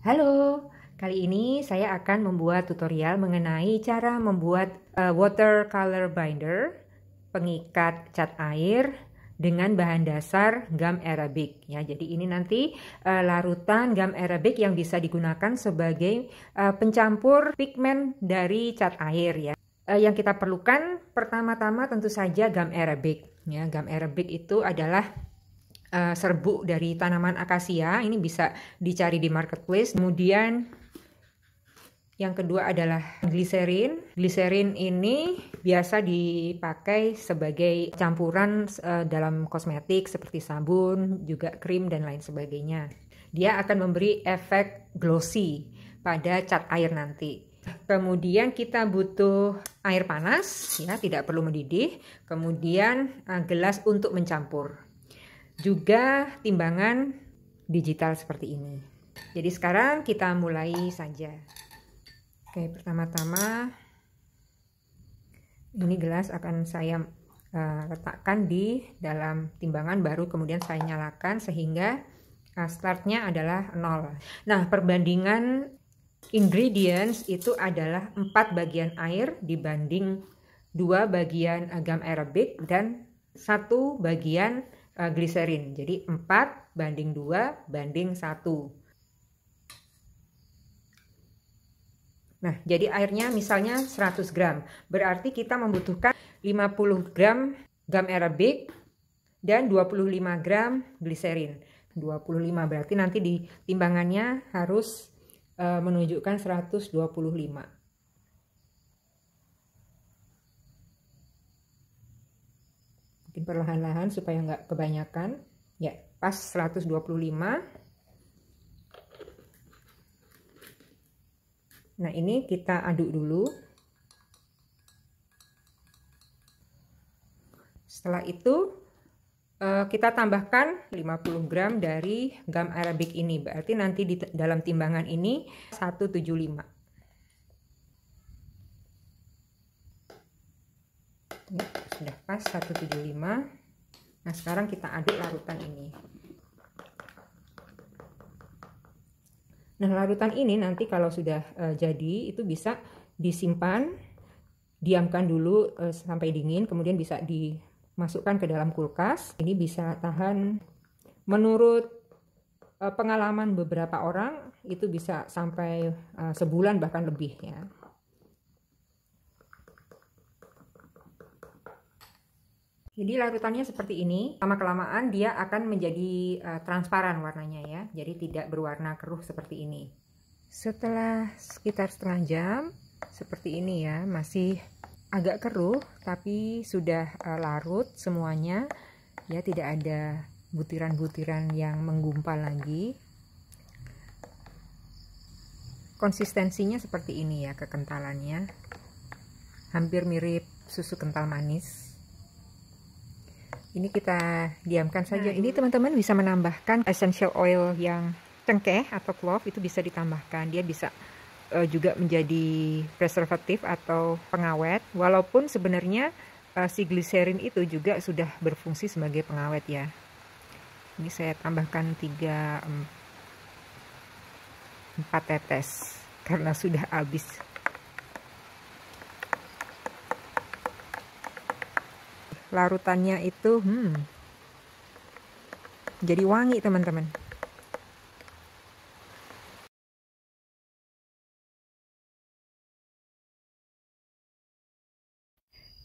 Halo, kali ini saya akan membuat tutorial mengenai cara membuat uh, eh, watercolor binder, pengikat cat air dengan bahan dasar gam Arabic ya. Jadi ini nanti uh, larutan gam Arabic yang bisa digunakan sebagai uh, pencampur pigmen dari cat air ya. Uh, yang kita perlukan pertama-tama tentu saja gam Arabic ya. Gam Arabic itu adalah Eh, serbuk dari tanaman akasia ini bisa dicari di marketplace kemudian yang kedua adalah gliserin. Gliserin ini biasa dipakai sebagai campuran uh, dalam kosmetik seperti sabun, juga krim dan lain sebagainya. Dia akan memberi efek glossy pada cat air nanti. Kemudian kita butuh air panas, ya tidak perlu mendidih. Kemudian uh, gelas untuk mencampur juga timbangan digital seperti ini. Jadi sekarang kita mulai saja. Oke, pertama-tama ini gelas akan saya uh, letakkan di dalam timbangan baru kemudian saya nyalakan sehingga uh, startnya adalah nol. Nah, perbandingan ingredients itu adalah 4 bagian air dibanding dua bagian agam Arabic dan satu bagian uh, eh, gliserin. Jadi 4 banding 2 banding 1. Nah, jadi airnya misalnya 100 gram. Berarti kita membutuhkan 50 gram gum arabic dan 25 gram gliserin. 25 berarti nanti di timbangannya harus uh, menunjukkan 125. mungkin perlahan-lahan supaya nggak kebanyakan ya pas 125 nah ini kita aduk dulu setelah itu eh, kita tambahkan 50 gram dari gam arabic ini berarti nanti di dalam timbangan ini 175 ini sudah pas 175 nah sekarang kita aduk larutan ini nah larutan ini nanti kalau sudah uh, jadi itu bisa disimpan diamkan dulu uh, sampai dingin kemudian bisa dimasukkan ke dalam kulkas ini bisa tahan menurut uh, pengalaman beberapa orang itu bisa sampai uh, sebulan bahkan lebih ya. Jadi larutannya seperti ini, lama-kelamaan dia akan menjadi uh, transparan warnanya ya, jadi tidak berwarna keruh seperti ini. Setelah sekitar setengah jam, seperti ini ya, masih agak keruh tapi sudah uh, larut semuanya, ya tidak ada butiran-butiran yang menggumpal lagi. Konsistensinya seperti ini ya kekentalannya, hampir mirip susu kental manis ini kita diamkan saja. Nah, ini teman-teman bisa menambahkan essential oil yang cengkeh atau clove itu bisa ditambahkan. Dia bisa uh, juga menjadi preservatif atau pengawet. Walaupun sebenarnya uh, si gliserin itu juga sudah berfungsi sebagai pengawet ya. Ini saya tambahkan 3 4 tetes karena sudah habis larutannya itu hmm jadi wangi teman-teman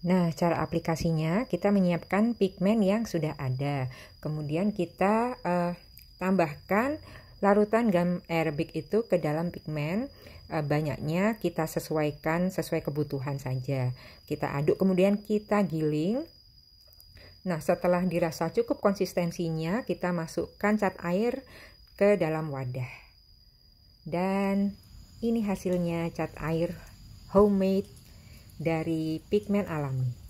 Nah, cara aplikasinya kita menyiapkan pigmen yang sudah ada. Kemudian kita uh, tambahkan larutan gam aerobik itu ke dalam pigmen eh, banyaknya kita sesuaikan sesuai kebutuhan saja. Kita aduk kemudian kita giling Nah, setelah dirasa cukup konsistensinya, kita masukkan cat air ke dalam wadah. Dan ini hasilnya cat air homemade dari pigmen alami.